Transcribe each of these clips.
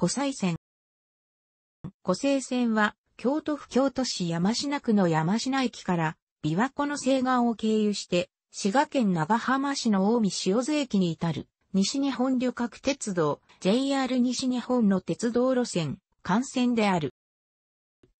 湖西線。湖西線は、京都府京都市山科区の山科駅から、琵琶湖の西岸を経由して、滋賀県長浜市の大見塩津駅に至る、西日本旅客鉄道、JR 西日本の鉄道路線、幹線である。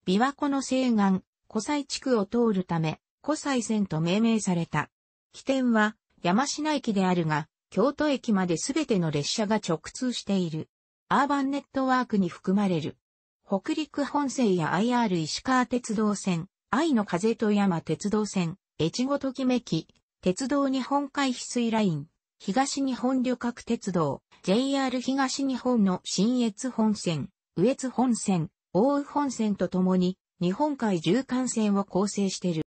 琵琶湖の西岸、湖西地区を通るため、湖西線と命名された。起点は、山科駅であるが、京都駅まで全ての列車が直通している。アーバンネットワークに含まれる。北陸本線や IR 石川鉄道線、愛の風と山鉄道線、越後ときめき、鉄道日本海翡翠ライン、東日本旅客鉄道、JR 東日本の新越本線、羽越本線、大宇本線とともに、日本海縦貫線を構成している。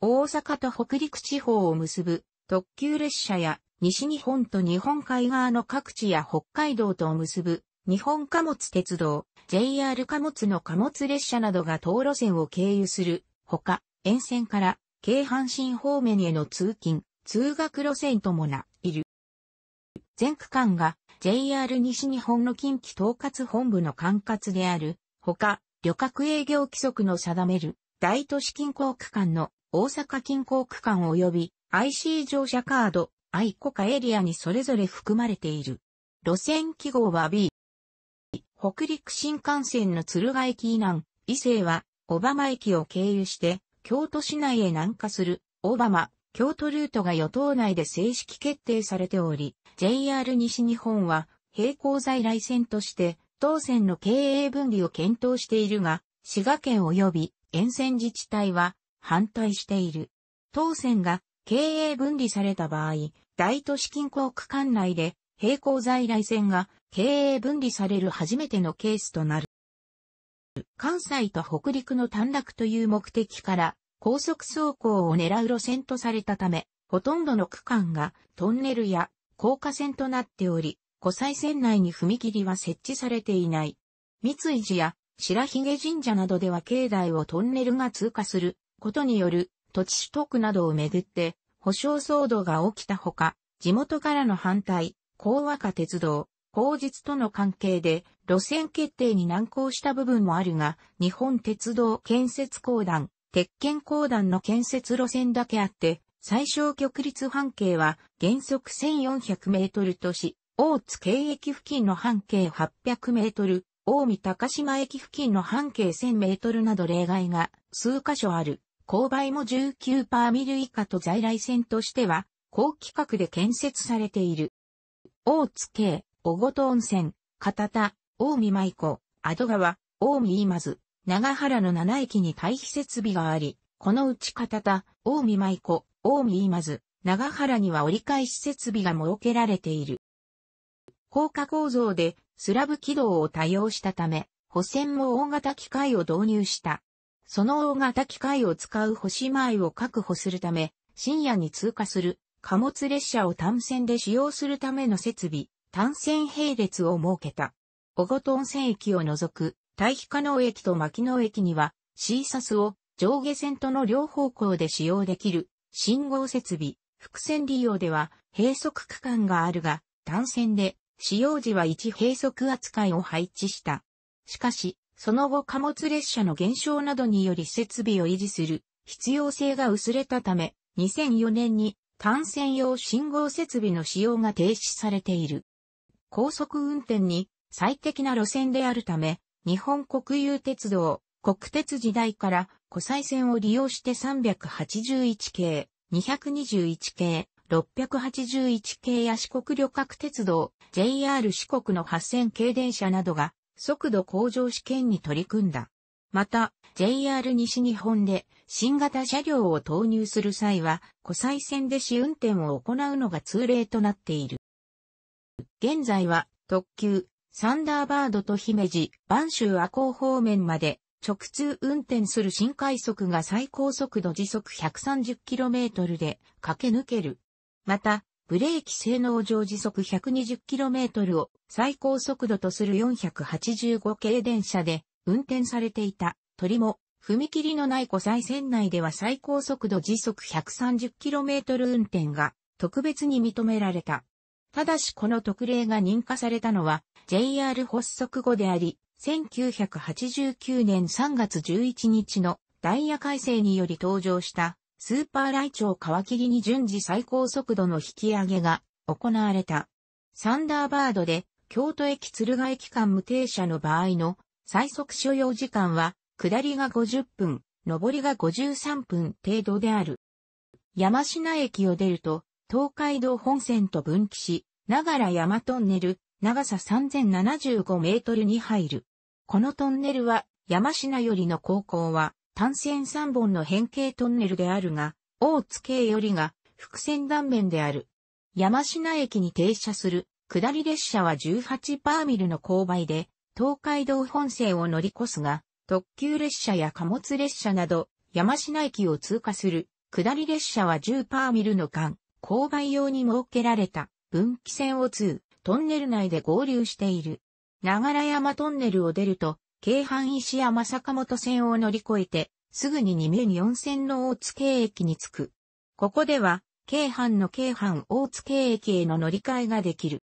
大阪と北陸地方を結ぶ特急列車や西日本と日本海側の各地や北海道とを結ぶ日本貨物鉄道、JR 貨物の貨物列車などが東路線を経由するほか、沿線から京阪神方面への通勤、通学路線ともな、いる。全区間が JR 西日本の近畿統括本部の管轄である、ほか、旅客営業規則の定める、大都市近郊区間の大阪近郊区間及び IC 乗車カード愛国家エリアにそれぞれ含まれている。路線記号は B。北陸新幹線の敦賀駅以南、伊勢は、小浜駅を経由して、京都市内へ南下する、小浜、京都ルートが与党内で正式決定されており、JR 西日本は、並行在来線として、当線の経営分離を検討しているが、滋賀県及び沿線自治体は反対している。当線が経営分離された場合、大都市近郊区間内で並行在来線が経営分離される初めてのケースとなる。関西と北陸の短絡という目的から高速走行を狙う路線とされたため、ほとんどの区間がトンネルや高架線となっており、湖西線内に踏切は設置されていない。三井寺や白髭神社などでは境内をトンネルが通過することによる土地取得などをめぐって、保障騒動が起きたほか、地元からの反対、高和歌鉄道、口実との関係で、路線決定に難航した部分もあるが、日本鉄道建設公団、鉄拳公団の建設路線だけあって、最小極率半径は原則1400メートルとし、大津京駅付近の半径800メートル、大見高島駅付近の半径1000メートルなど例外が数箇所ある。勾配も19パーミル以下と在来線としては、高規格で建設されている。大津系、小琴温泉、片田、大見舞子、アド川、大見今津、長原の7駅に対比設備があり、このうち片田、大見舞子、大見今津、長原には折り返し設備が設けられている。高架構造でスラブ軌道を多用したため、補線も大型機械を導入した。その大型機械を使う星前を確保するため、深夜に通過する貨物列車を単線で使用するための設備、単線並列を設けた。小琴温泉駅を除く、対比可能駅と牧野駅には、シーサスを上下線との両方向で使用できる信号設備、複線利用では閉塞区間があるが、単線で使用時は1閉塞扱いを配置した。しかし、その後貨物列車の減少などにより設備を維持する必要性が薄れたため、2004年に単線用信号設備の使用が停止されている。高速運転に最適な路線であるため、日本国有鉄道、国鉄時代から湖西線を利用して381系、221系、681系や四国旅客鉄道、JR 四国の8000系電車などが速度向上試験に取り組んだ。また、JR 西日本で新型車両を投入する際は、湖西線で試運転を行うのが通例となっている。現在は、特急、サンダーバードと姫路、万州阿穂方面まで直通運転する新快速が最高速度時速 130km で駆け抜ける。また、ブレーキ性能上時速 120km を最高速度とする485系電車で運転されていた鳥も踏切のない湖西線内では最高速度時速 130km 運転が特別に認められた。ただしこの特例が認可されたのは JR 発足後であり、1989年3月11日のダイヤ改正により登場したスーパーライチョウ皮切りに順次最高速度の引き上げが行われた。サンダーバードで京都駅鶴ヶ駅間無停車の場合の最速所要時間は下りが50分、上りが53分程度である。山科駅を出ると東海道本線と分岐し、長良山トンネル、長さ3075メートルに入る。このトンネルは山科よりの高校は単線三本の変形トンネルであるが、大津経よりが伏線断面である。山科駅に停車する下り列車は18パーミルの勾配で、東海道本線を乗り越すが、特急列車や貨物列車など、山科駅を通過する下り列車は10パーミルの間、勾配用に設けられた分岐線を通、トンネル内で合流している。長良山トンネルを出ると、京阪石山坂本線を乗り越えて、すぐに2面4線の大津京駅に着く。ここでは、京阪の京阪大津京駅への乗り換えができる。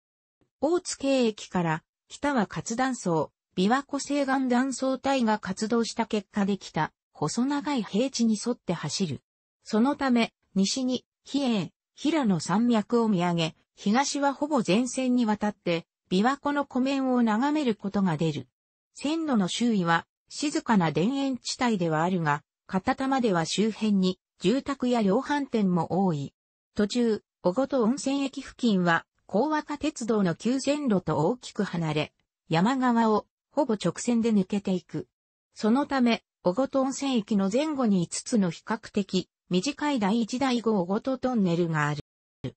大津京駅から、北は活断層、琵琶湖西岸断層帯が活動した結果できた、細長い平地に沿って走る。そのため、西に、比叡、平野山脈を見上げ、東はほぼ前線にわたって、琵琶湖の湖面を眺めることが出る。線路の周囲は静かな田園地帯ではあるが、片玉では周辺に住宅や量販店も多い。途中、小ごと温泉駅付近は、高和化鉄道の急線路と大きく離れ、山側をほぼ直線で抜けていく。そのため、小ごと温泉駅の前後に5つの比較的短い第1第5小ごとトンネルがある。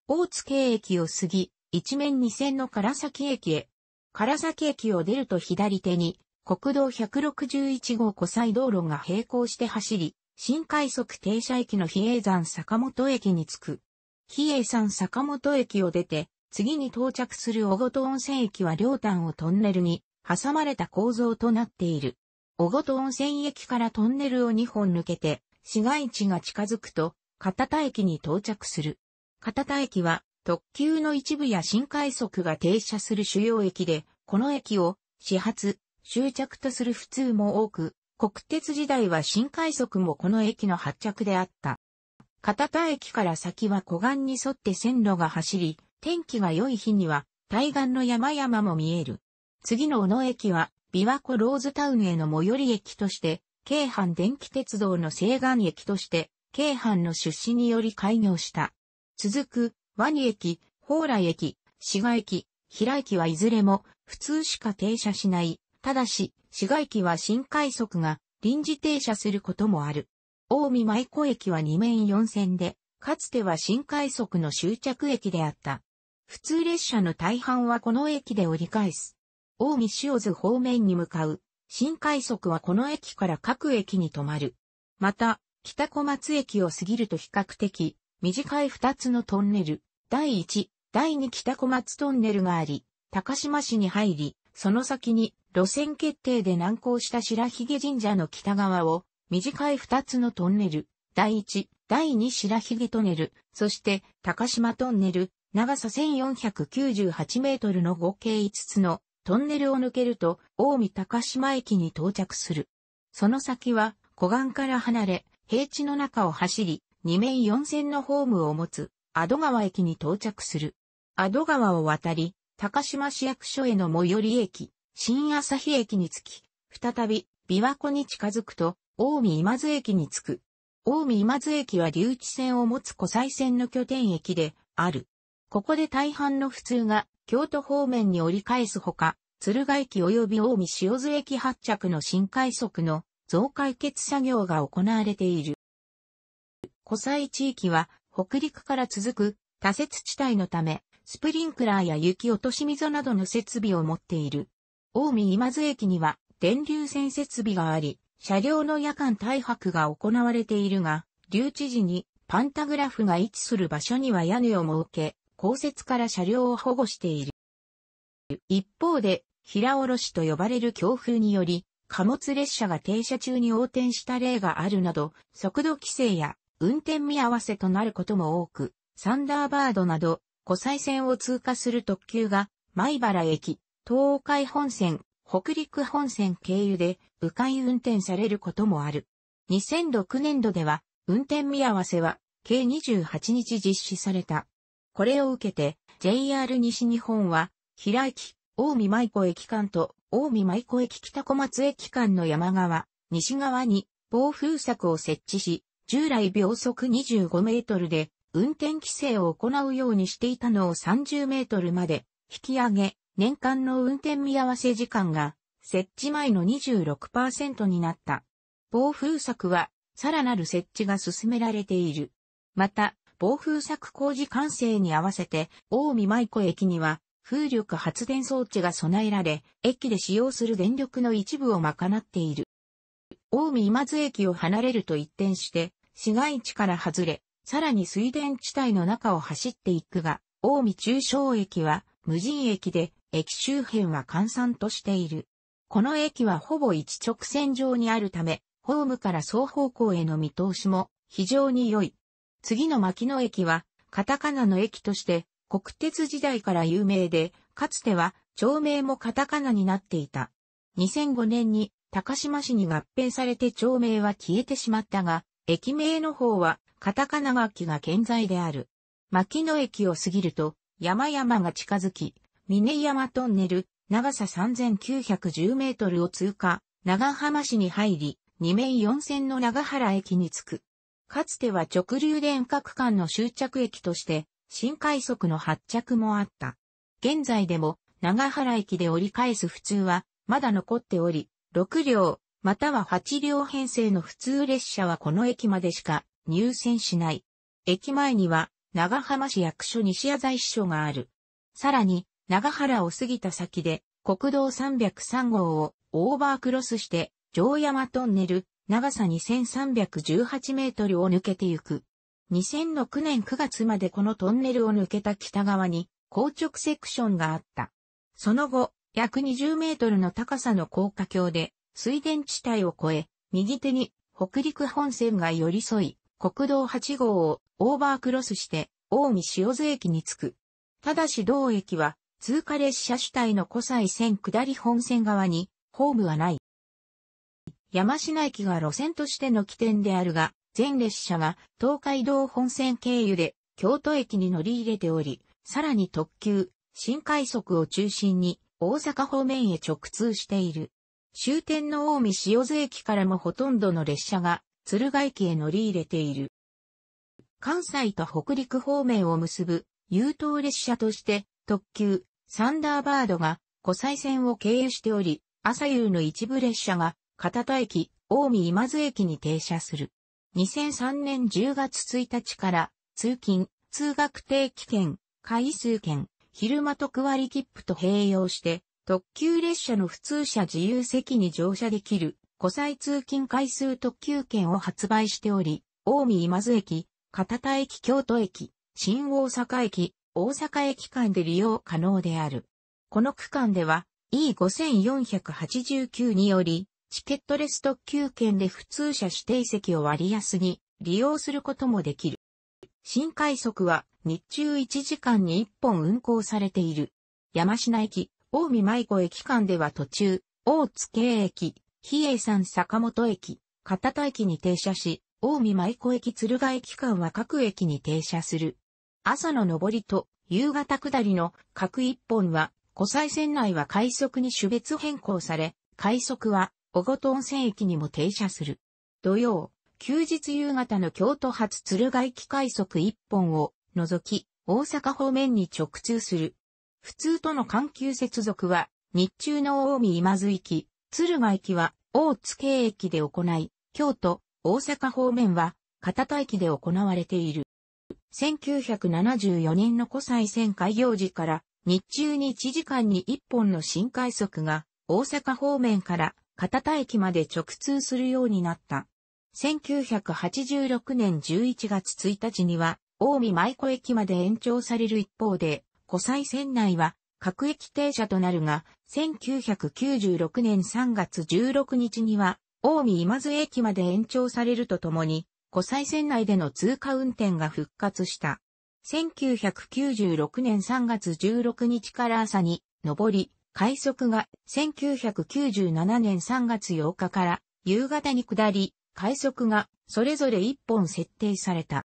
大津京駅を過ぎ、一面二線の唐崎駅へ。唐崎駅を出ると左手に国道161号湖西道路が並行して走り、新快速停車駅の比叡山坂本駅に着く。比叡山坂本駅を出て、次に到着する小ごと温泉駅は両端をトンネルに挟まれた構造となっている。小ごと温泉駅からトンネルを2本抜けて、市街地が近づくと、片田駅に到着する。片田駅は、特急の一部や新快速が停車する主要駅で、この駅を、始発、終着とする普通も多く、国鉄時代は新快速もこの駅の発着であった。片田駅から先は湖岸に沿って線路が走り、天気が良い日には対岸の山々も見える。次の小野駅は琵琶湖ローズタウンへの最寄り駅として、京阪電気鉄道の西岸駅として、京阪の出資により開業した。続く、ワニ駅、蓬莱駅、滋賀駅、平駅はいずれも普通しか停車しないただし、市街機は新快速が臨時停車することもある。大見舞子駅は2面4線で、かつては新快速の終着駅であった。普通列車の大半はこの駅で折り返す。大見塩津方面に向かう、新快速はこの駅から各駅に止まる。また、北小松駅を過ぎると比較的、短い二つのトンネル、第一、第二北小松トンネルがあり、高島市に入り、その先に路線決定で難航した白髭神社の北側を、短い二つのトンネル、第一、第二白髭トンネル、そして高島トンネル、長さ1498メートルの合計5つのトンネルを抜けると、大見高島駅に到着する。その先は、湖岸から離れ、平地の中を走り、二面四線のホームを持つ、阿戸川駅に到着する。阿戸川を渡り、高島市役所への最寄り駅、新朝日駅に着き、再び、琵琶湖に近づくと、大見今津駅に着く。大見今津駅は留置線を持つ湖西線の拠点駅で、ある。ここで大半の普通が、京都方面に折り返すほか、鶴ヶ駅及び大見塩津駅発着の新快速の増解決作業が行われている。湖西地域は北陸から続く多雪地帯のため、スプリンクラーや雪落とし溝などの設備を持っている。近江今津駅には電流線設備があり、車両の夜間大白が行われているが、留置時にパンタグラフが位置する場所には屋根を設け、降雪から車両を保護している。一方で、平下ろしと呼ばれる強風により、貨物列車が停車中に横転した例があるなど、速度規制や運転見合わせとなることも多く、サンダーバードなど、湖西線を通過する特急が、米原駅、東海本線、北陸本線経由で、迂回運転されることもある。2006年度では、運転見合わせは、計28日実施された。これを受けて、JR 西日本は、平駅、大見舞子駅間と、大見舞子駅北小松駅間の山側、西側に、暴風柵を設置し、従来秒速25メートルで、運転規制を行うようにしていたのを30メートルまで、引き上げ、年間の運転見合わせ時間が設置前の26%になった。暴風柵はさらなる設置が進められている。また、暴風柵工事完成に合わせて、大見舞子駅には風力発電装置が備えられ、駅で使用する電力の一部を賄っている。大見今津駅を離れると一転して、市街地から外れ、さらに水田地帯の中を走っていくが、大見中小駅は無人駅で駅周辺は閑散としている。この駅はほぼ一直線上にあるため、ホームから双方向への見通しも非常に良い。次の牧野駅は、カタカナの駅として国鉄時代から有名で、かつては町名もカタカナになっていた。2005年に高島市に合併されて町名は消えてしまったが、駅名の方はカタカナ楽器が健在である。牧野駅を過ぎると山々が近づき、峰山トンネル、長さ3910メートルを通過、長浜市に入り、2面4線の長原駅に着く。かつては直流電化区間の終着駅として、新快速の発着もあった。現在でも、長原駅で折り返す普通は、まだ残っており、6両、または8両編成の普通列車はこの駅までしか入線しない。駅前には、長浜市役所西屋在支所がある。さらに、長原を過ぎた先で、国道303号をオーバークロスして、城山トンネル、長さ2318メートルを抜けてゆく。2006年9月までこのトンネルを抜けた北側に、硬直セクションがあった。その後、約20メートルの高さの高架橋で、水田地帯を越え、右手に北陸本線が寄り添い、国道8号をオーバークロスして、大見塩津駅に着く。ただし同駅は通過列車主体の湖西線下り本線側に、ホームはない。山科駅が路線としての起点であるが、全列車が東海道本線経由で京都駅に乗り入れており、さらに特急、新快速を中心に大阪方面へ直通している。終点の大見塩津駅からもほとんどの列車が鶴ヶ駅へ乗り入れている。関西と北陸方面を結ぶ優等列車として特急、サンダーバードが湖西線を経由しており、朝夕の一部列車が片田駅、大見今津駅に停車する。2003年10月1日から通勤、通学定期券、回数券、昼間特割切符と併用して、特急列車の普通車自由席に乗車できる、湖西通勤回数特急券を発売しており、大見今津駅、片田駅京都駅、新大阪駅、大阪駅間で利用可能である。この区間では E5489 により、チケットレス特急券で普通車指定席を割安に利用することもできる。新快速は日中1時間に1本運行されている。山科駅、大見舞子駅間では途中、大津駅、比叡山坂本駅、片田駅に停車し、大見舞子駅鶴ヶ駅間は各駅に停車する。朝の上りと夕方下りの各一本は、湖西線内は快速に種別変更され、快速は、小琴温泉駅にも停車する。土曜、休日夕方の京都発鶴ヶ駅快速一本を除き、大阪方面に直通する。普通との環球接続は、日中の大見今津駅、鶴ヶ駅は大津京駅で行い、京都、大阪方面は、片田駅で行われている。1974年の古西線開業時から、日中に1時間に1本の新快速が、大阪方面から片田駅まで直通するようになった。1986年11月1日には、大見舞子駅まで延長される一方で、古西線内は各駅停車となるが、1996年3月16日には、大見今津駅まで延長されるとともに、湖西線内での通過運転が復活した。1996年3月16日から朝に、上り、快速が1997年3月8日から夕方に下り、快速がそれぞれ1本設定された。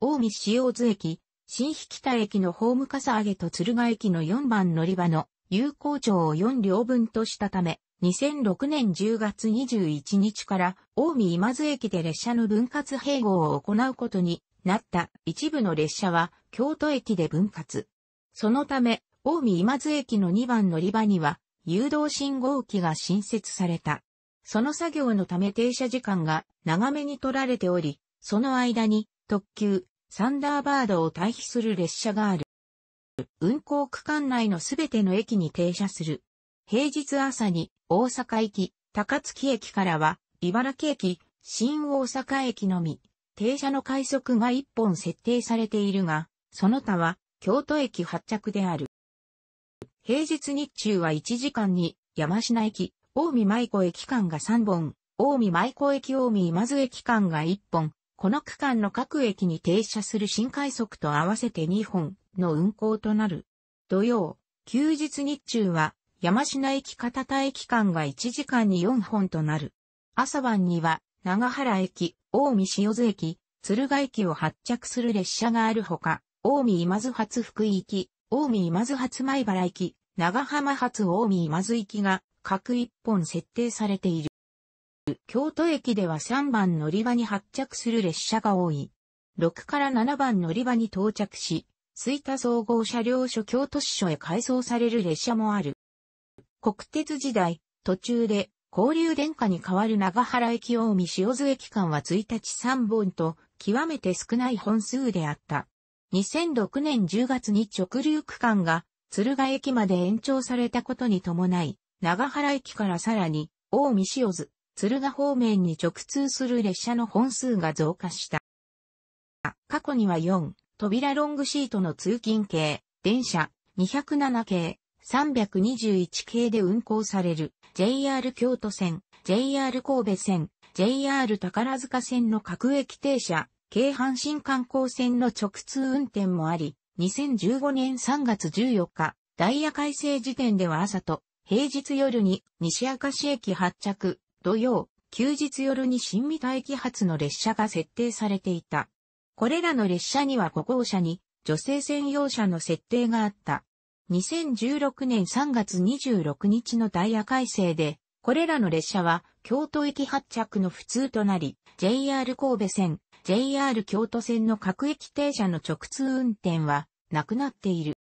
大見用津駅、新引田駅のホームかさ上げと鶴ヶ駅の4番乗り場の有効長を4両分としたため、2006年10月21日から大見今津駅で列車の分割併合を行うことになった一部の列車は京都駅で分割。そのため、大見今津駅の2番乗り場には誘導信号機が新設された。その作業のため停車時間が長めに取られており、その間に特急、サンダーバードを退避する列車がある。運行区間内のすべての駅に停車する。平日朝に大阪行き、高槻駅からは、茨城駅、新大阪駅のみ、停車の快速が1本設定されているが、その他は、京都駅発着である。平日日中は1時間に、山科駅、大見舞子駅間が3本、大見舞子駅大見今津駅間が1本、この区間の各駅に停車する新快速と合わせて2本の運行となる。土曜、休日日中は山科駅片田駅間が1時間に4本となる。朝晩には、長原駅、大見塩津駅、鶴ヶ駅を発着する列車があるほか、大見今津発福井駅、大見今津発米原駅、長浜発大見今津行きが各1本設定されている。京都駅では3番乗り場に発着する列車が多い。6から7番乗り場に到着し、吹田総合車両所京都支所へ改装される列車もある。国鉄時代、途中で、交流電化に代わる長原駅大見塩津駅間は1日3本と、極めて少ない本数であった。2006年10月に直流区間が、鶴ヶ駅まで延長されたことに伴い、長原駅からさらに、大見塩津、鶴ヶ方面に直通する列車の本数が増加した。過去には4、扉ロングシートの通勤系、電車、207系、321系で運行される JR 京都線、JR 神戸線、JR 宝塚線の各駅停車、京阪神観光線の直通運転もあり、2015年3月14日、ダイヤ改正時点では朝と、平日夜に西明石駅発着、土曜、休日夜に新三田駅発の列車が設定されていた。これらの列車には5号車に女性専用車の設定があった。2016年3月26日のダイヤ改正で、これらの列車は京都駅発着の普通となり、JR 神戸線、JR 京都線の各駅停車の直通運転はなくなっている。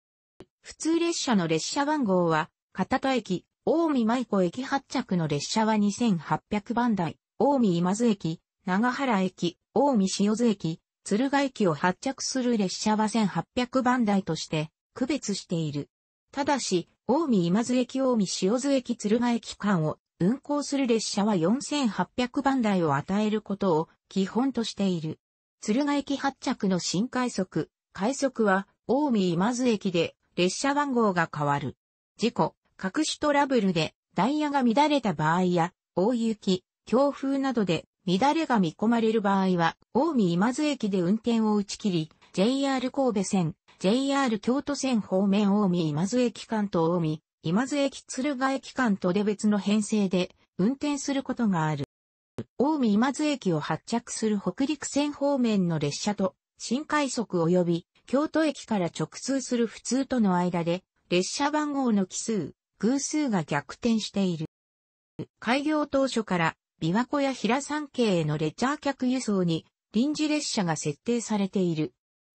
普通列車の列車番号は、片田駅、大見舞子駅発着の列車は2800番台、大見今津駅、長原駅、大見塩津駅、敦賀駅を発着する列車は1800番台として区別している。ただし、大見今津駅大見塩津駅鶴ヶ駅間を運行する列車は4800番台を与えることを基本としている。鶴ヶ駅発着の新快速、快速は大見今津駅で列車番号が変わる。事故、各種トラブルでダイヤが乱れた場合や、大雪、強風などで乱れが見込まれる場合は、大見今津駅で運転を打ち切り、JR 神戸線、JR 京都線方面大見今津駅間と大見、今津駅鶴ヶ駅間とで別の編成で運転することがある。大見今津駅を発着する北陸線方面の列車と新快速及び京都駅から直通する普通との間で列車番号の奇数、偶数が逆転している。開業当初から琵琶湖や平山系へのレチャー客輸送に臨時列車が設定されている。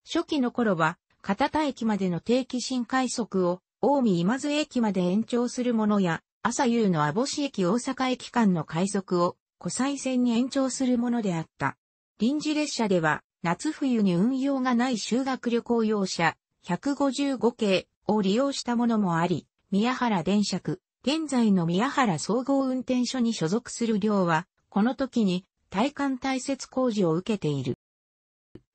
初期の頃は片田駅までの定期新快速を、大見今津駅まで延長するものや、朝夕の網干駅大阪駅間の快速を、湖西線に延長するものであった。臨時列車では、夏冬に運用がない修学旅行用車、155系を利用したものもあり、宮原電車区、現在の宮原総合運転所に所属する寮は、この時に体幹大切工事を受けている。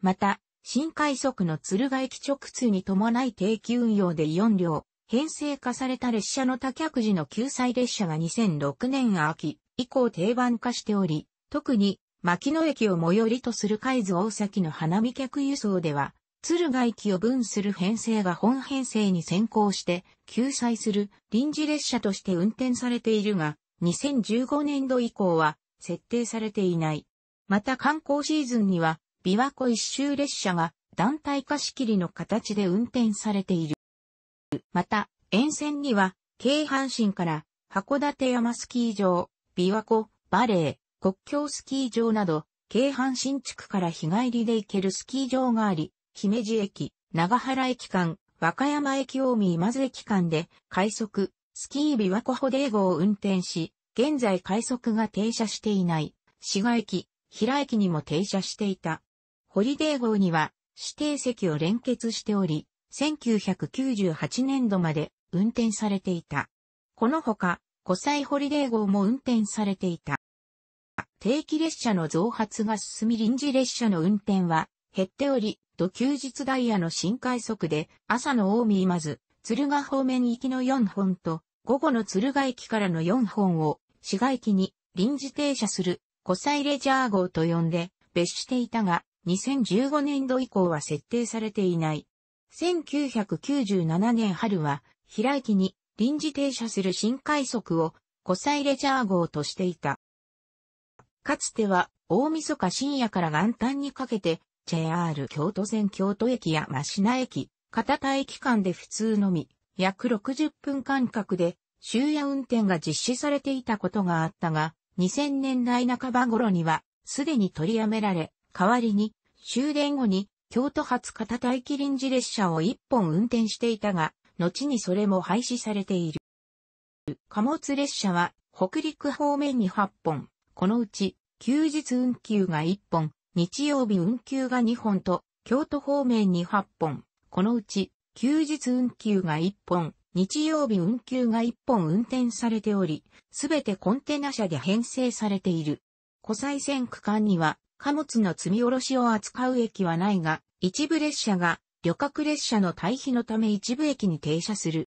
また、新快速の鶴ヶ駅直通に伴い定期運用で4両、編成化された列車の多客時の救済列車が2006年秋以降定番化しており、特に牧野駅を最寄りとする海津大崎の花見客輸送では、鶴ヶ駅を分する編成が本編成に先行して救済する臨時列車として運転されているが、2015年度以降は設定されていない。また観光シーズンには琵琶湖一周列車が団体貸し切りの形で運転されている。また、沿線には、京阪神から函館山スキー場、琵琶湖、バレー、国境スキー場など、京阪神地区から日帰りで行けるスキー場があり、姫路駅、長原駅間、和歌山駅大見今津駅間で、快速、スキー琵琶湖ホデー号を運転し、現在快速が停車していない、滋賀駅、平駅にも停車していた。ホリデー号には指定席を連結しており、1998年度まで運転されていた。このほか、湖西ホリデー号も運転されていた。定期列車の増発が進み臨時列車の運転は減っており、土休日ダイヤの新快速で朝の大見まず、鶴ヶ方面行きの4本と、午後の鶴ヶ駅からの4本を市街機に臨時停車する古西レジャー号と呼んで別していたが、2015年度以降は設定されていない。1997年春は、平駅に臨時停車する新快速を、コサイレジャー号としていた。かつては、大晦日深夜から元旦にかけて、JR 京都線京都駅や真品駅、片田駅間で普通のみ、約60分間隔で終夜運転が実施されていたことがあったが、2000年代半ば頃にはすでに取りやめられ、代わりに、終電後に、京都発片待機臨時列車を一本運転していたが、後にそれも廃止されている。貨物列車は、北陸方面に8本、このうち、休日運休が1本、日曜日運休が2本と、京都方面に8本、このうち、休日運休が1本、日曜日運休が1本運転されており、すべてコンテナ車で編成されている。湖西線区間には、貨物の積み下ろしを扱う駅はないが、一部列車が旅客列車の退避のため一部駅に停車する。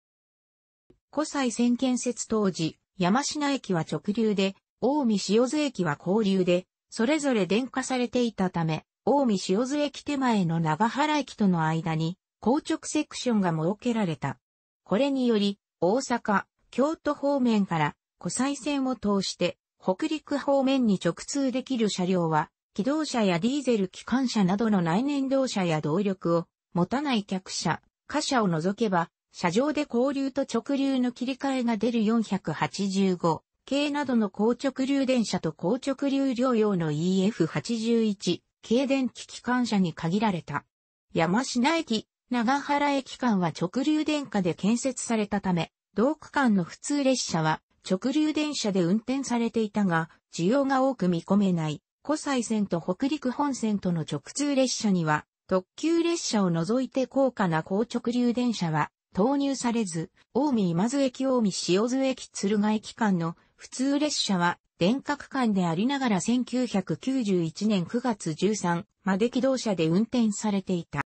古西線建設当時、山科駅は直流で、大見塩津駅は交流で、それぞれ電化されていたため、大見塩津駅手前の長原駅との間に、硬直セクションが設けられた。これにより、大阪、京都方面から、湖西線を通して、北陸方面に直通できる車両は、気動車やディーゼル機関車などの内燃動車や動力を持たない客車、貨車を除けば、車上で交流と直流の切り替えが出る485系などの高直流電車と高直流両用の EF81 系電気機関車に限られた。山科駅、長原駅間は直流電化で建設されたため、同区間の普通列車は直流電車で運転されていたが、需要が多く見込めない。湖西線と北陸本線との直通列車には、特急列車を除いて高価な高直流電車は投入されず、大見今津駅大見塩津駅鶴ヶ駅間の普通列車は電化区間でありながら1991年9月13まで機動車で運転されていた。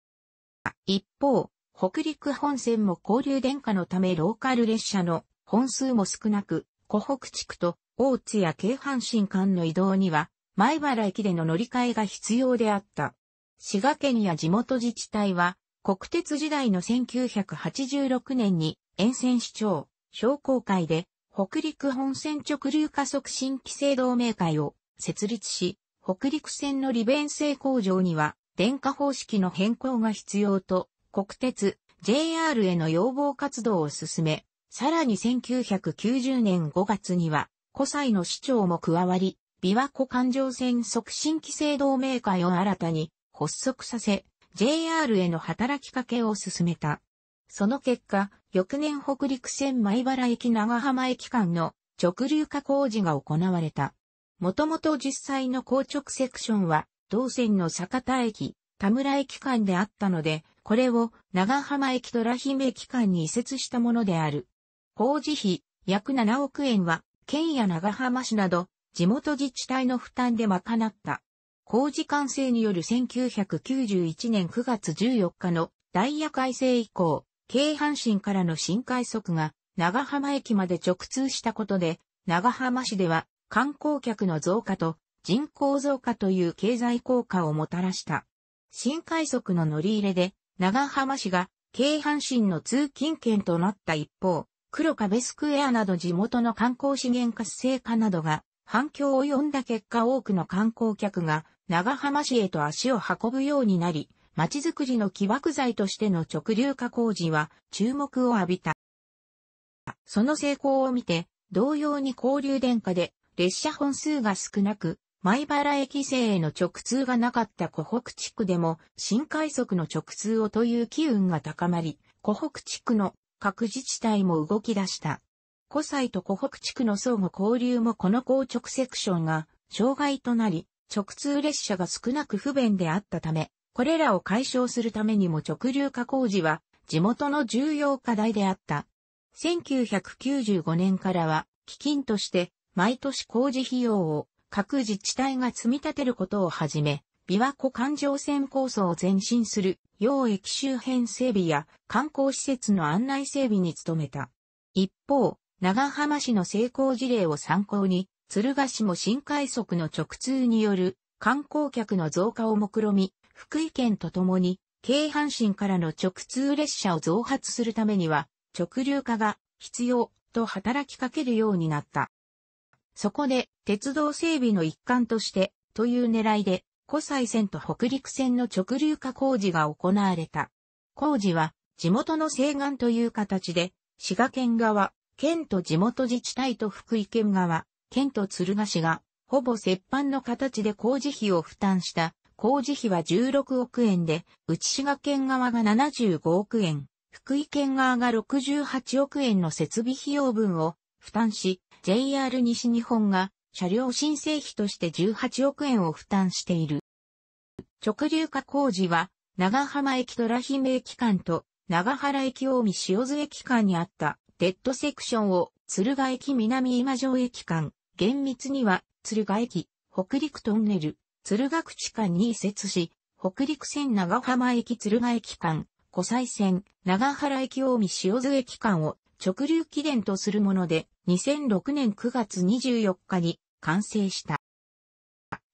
一方、北陸本線も交流電化のためローカル列車の本数も少なく、湖北地区と大津や京阪神間の移動には前原駅での乗り換えが必要であった。滋賀県や地元自治体は、国鉄時代の1986年に沿線市長、商工会で北陸本線直流加速新規制同盟会を設立し、北陸線の利便性向上には電化方式の変更が必要と国鉄、JR への要望活動を進め、さらに1990年5月には、古西の市長も加わり、琵琶湖環状線促進規制同盟会を新たに発足させ、JR への働きかけを進めた。その結果、翌年北陸線米原駅長浜駅間の直流化工事が行われた。もともと実際の硬直セクションは、同線の坂田駅、田村駅間であったので、これを長浜駅と羅姫駅間に移設したものである。工事費約7億円は、県や長浜市など地元自治体の負担で賄った。工事完成による1991年9月14日のダイヤ改正以降、京阪神からの新快速が長浜駅まで直通したことで、長浜市では観光客の増加と人口増加という経済効果をもたらした。新快速の乗り入れで、長浜市が京阪神の通勤圏となった一方、黒壁スクエアなど地元の観光資源活性化などが反響を呼んだ結果多くの観光客が長浜市へと足を運ぶようになり、街づくりの起爆剤としての直流化工事は注目を浴びた。その成功を見て、同様に交流電化で列車本数が少なく、米原駅西への直通がなかった湖北地区でも新快速の直通をという機運が高まり、湖北地区の各自治体も動き出した。湖西と湖北地区の相互交流もこの硬直セクションが障害となり、直通列車が少なく不便であったため、これらを解消するためにも直流化工事は地元の重要課題であった。1995年からは基金として毎年工事費用を各自治体が積み立てることをはじめ、琵琶湖環状線構想を前進する洋駅周辺整備や観光施設の案内整備に努めた。一方、長浜市の成功事例を参考に、鶴ヶ市も新快速の直通による観光客の増加を目論み、福井県とともに、京阪神からの直通列車を増発するためには、直流化が必要と働きかけるようになった。そこで、鉄道整備の一環として、という狙いで、湖西線と北陸線の直流化工事が行われた。工事は、地元の西岸という形で、滋賀県側、県と地元自治体と福井県側、県と鶴ヶ市が、ほぼ折半の形で工事費を負担した、工事費は16億円で、内滋賀県側が75億円、福井県側が68億円の設備費用分を負担し、JR 西日本が車両申請費として18億円を負担している。直流化工事は、長浜駅虎姫駅間と長原駅大見塩津駅間にあったデッドセクションを、鶴ヶ駅南今城駅間、厳密には、鶴ヶ駅、北陸トンネル、鶴ヶ口間に移設し、北陸線長浜駅鶴ヶ駅間、湖西線長原駅大見塩津駅間を直流起電とするもので、2006年9月24日に完成した。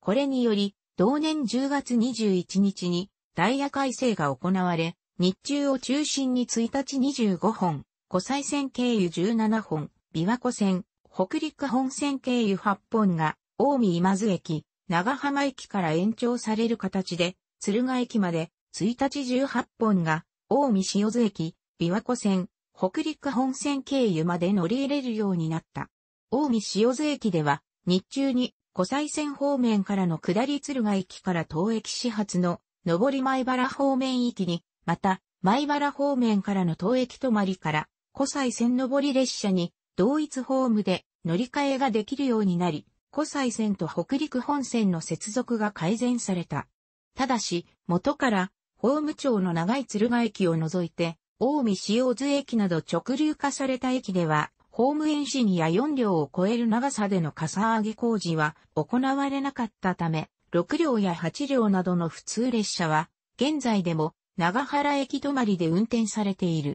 これにより、同年10月21日にダイヤ改正が行われ、日中を中心に1日25本、湖西線経由17本、琵琶湖線、北陸本線経由8本が、大見今津駅、長浜駅から延長される形で、鶴ヶ駅まで、1日18本が、大見塩津駅、琵琶湖線、北陸本線経由まで乗り入れるようになった。大見塩津駅では、日中に、湖西線方面からの下り鶴ヶ駅から当駅始発の、上り前原方面行きに、また、前原方面からの東駅止まりから、古西線上り列車に同一ホームで乗り換えができるようになり、古西線と北陸本線の接続が改善された。ただし、元からホームの長い鶴ヶ駅を除いて、大見塩津駅など直流化された駅では、ホームエンジニア4両を超える長さでのかさ上げ工事は行われなかったため、6両や8両などの普通列車は、現在でも長原駅止まりで運転されている。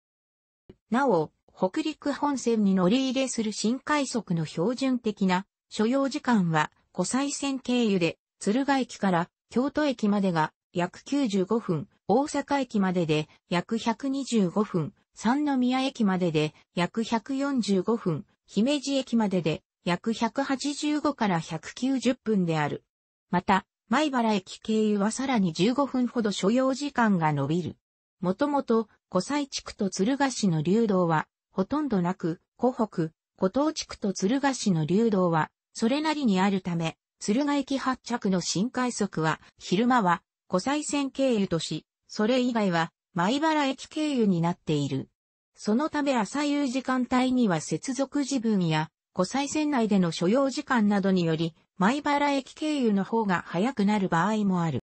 なお、北陸本線に乗り入れする新快速の標準的な所要時間は、湖西線経由で、敦賀駅から京都駅までが約95分、大阪駅までで約125分、三宮駅までで約145分、姫路駅までで約185から190分である。また、前原駅経由はさらに15分ほど所要時間が伸びる。もともと湖西地区と鶴ヶ市の流動は、ほとんどなく、湖北、湖東地区と鶴ヶ市の流動は、それなりにあるため、鶴ヶ駅発着の新快速は、昼間は、湖西線経由とし、それ以外は、米原駅経由になっている。そのため朝夕時間帯には接続時分や、湖西線内での所要時間などにより、米原駅経由の方が早くなる場合もある。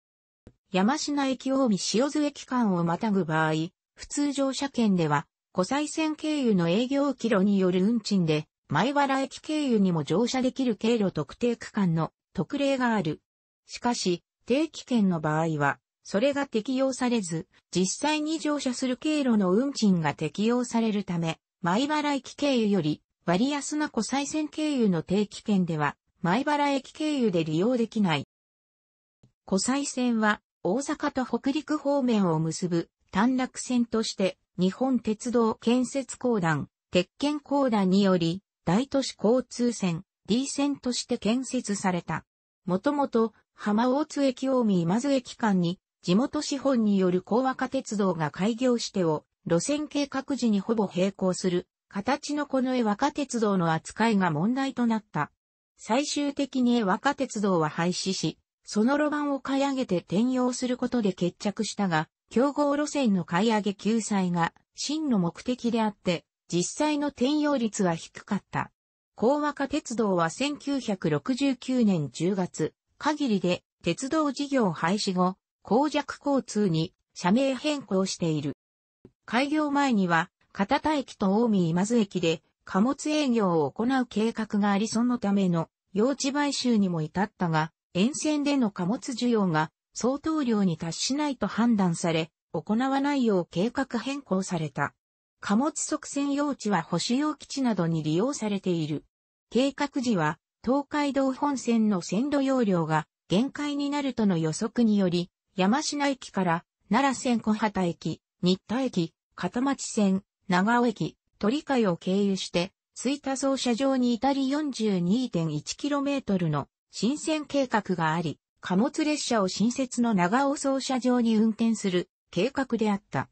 山科駅近江塩津駅間をまたぐ場合、普通乗車券では、湖西線経由の営業キロによる運賃で、前原駅経由にも乗車できる経路特定区間の特例がある。しかし、定期券の場合は、それが適用されず、実際に乗車する経路の運賃が適用されるため、前原駅経由より割安な湖西線経由の定期券では、前原駅経由で利用できない。湖西線は、大阪と北陸方面を結ぶ短絡線として日本鉄道建設公団、鉄拳公団により大都市交通線 D 線として建設された。もともと浜大津駅大見今津駅間に地元資本による高和化鉄道が開業してを路線計画時にほぼ並行する形のこの絵和化鉄道の扱いが問題となった。最終的に絵和化鉄道は廃止し、その路盤を買い上げて転用することで決着したが、競合路線の買い上げ救済が真の目的であって、実際の転用率は低かった。高和化鉄道は1969年10月、限りで鉄道事業廃止後、高弱交通に社名変更している。開業前には、片田駅と大見今津駅で貨物営業を行う計画がありそのための用地買収にも至ったが、沿線での貨物需要が相当量に達しないと判断され、行わないよう計画変更された。貨物側線用地は保守用基地などに利用されている。計画時は、東海道本線の線路容量が限界になるとの予測により、山科駅から奈良線小畑駅、新田駅、片町線、長尾駅、鳥海を経由して、追田走車場に至り 42.1km の新線計画があり、貨物列車を新設の長尾操車場に運転する計画であった。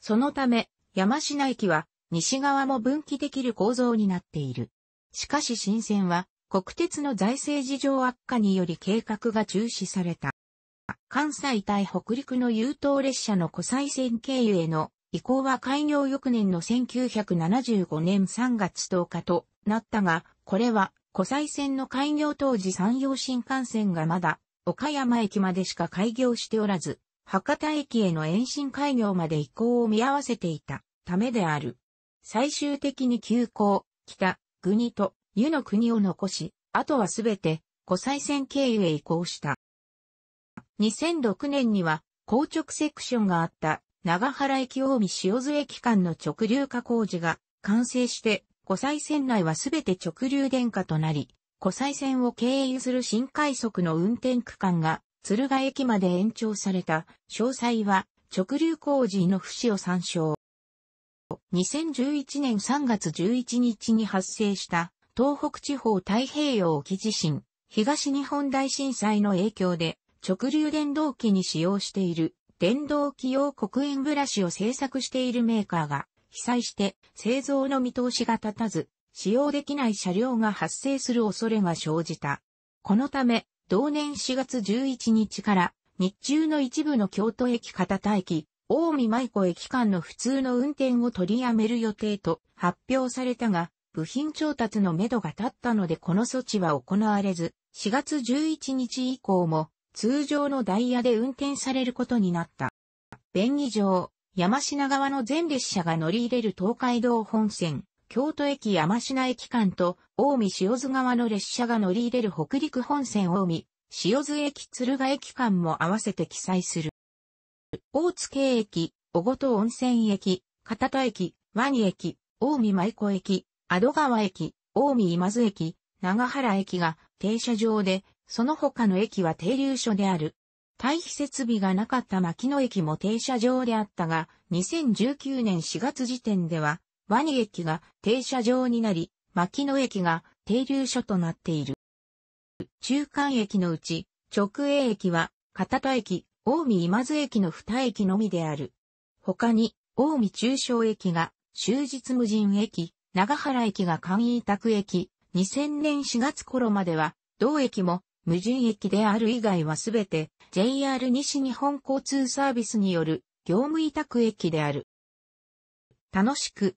そのため、山品駅は西側も分岐できる構造になっている。しかし新線は国鉄の財政事情悪化により計画が中止された。関西対北陸の優等列車の湖西線経由への移行は開業翌年の1975年3月10日となったが、これは湖西線の開業当時山陽新幹線がまだ岡山駅までしか開業しておらず、博多駅への延伸開業まで移行を見合わせていたためである。最終的に急行、北、国と湯の国を残し、あとはすべて湖西線経由へ移行した。2006年には、硬直セクションがあった長原駅大見塩津駅間の直流化工事が完成して、湖西線内はすべて直流電化となり、湖西線を経由する新快速の運転区間が敦賀駅まで延長された詳細は直流工事の不死を参照。2011年3月11日に発生した東北地方太平洋沖地震、東日本大震災の影響で直流電動機に使用している電動機用黒煙ブラシを製作しているメーカーが被災して製造の見通しが立たず使用できない車両が発生する恐れが生じた。このため、同年4月11日から日中の一部の京都駅片田駅、大見舞子駅間の普通の運転を取りやめる予定と発表されたが、部品調達のめどが立ったのでこの措置は行われず、4月11日以降も通常のダイヤで運転されることになった。便宜上、山品川の全列車が乗り入れる東海道本線、京都駅山品駅間と、大見塩津川の列車が乗り入れる北陸本線大見、塩津駅鶴ヶ駅間も合わせて記載する。大津京駅、小ごと温泉駅、片田駅、ワニ駅、大見舞子駅、アド川駅、大見今津駅、長原駅が停車場で、その他の駅は停留所である。退避設備がなかった牧野駅も停車場であったが、2019年4月時点では、ワニ駅が停車場になり、牧野駅が停留所となっている。中間駅のうち、直営駅は、片田駅、大見今津駅の二駅のみである。他に、大見中小駅が、終日無人駅、長原駅が簡易委託駅、2000年4月頃までは、同駅も無人駅である以外はすべて JR 西日本交通サービスによる業務委託駅である。楽しく